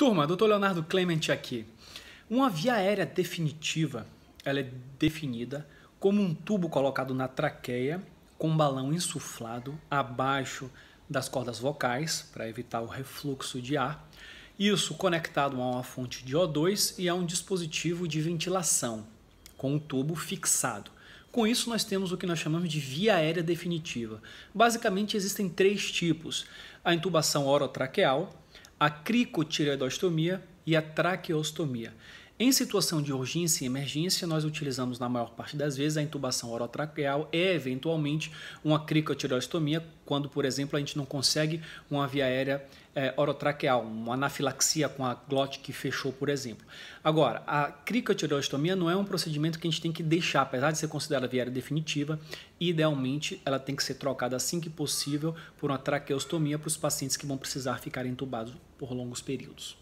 Turma, Dr. Leonardo Clement aqui. Uma via aérea definitiva, ela é definida como um tubo colocado na traqueia com um balão insuflado abaixo das cordas vocais para evitar o refluxo de ar. Isso conectado a uma fonte de O2 e a um dispositivo de ventilação com um tubo fixado. Com isso, nós temos o que nós chamamos de via aérea definitiva. Basicamente, existem três tipos: a intubação orotraqueal, a cricotireoidostomia e a traqueostomia. Em situação de urgência e emergência, nós utilizamos na maior parte das vezes a intubação orotraqueal e, eventualmente, uma cricotireostomia, quando, por exemplo, a gente não consegue uma via aérea é, orotraqueal, uma anafilaxia com a glote que fechou, por exemplo. Agora, a cricotireostomia não é um procedimento que a gente tem que deixar, apesar de ser considerada via aérea definitiva, idealmente ela tem que ser trocada assim que possível por uma traqueostomia para os pacientes que vão precisar ficar intubados por longos períodos.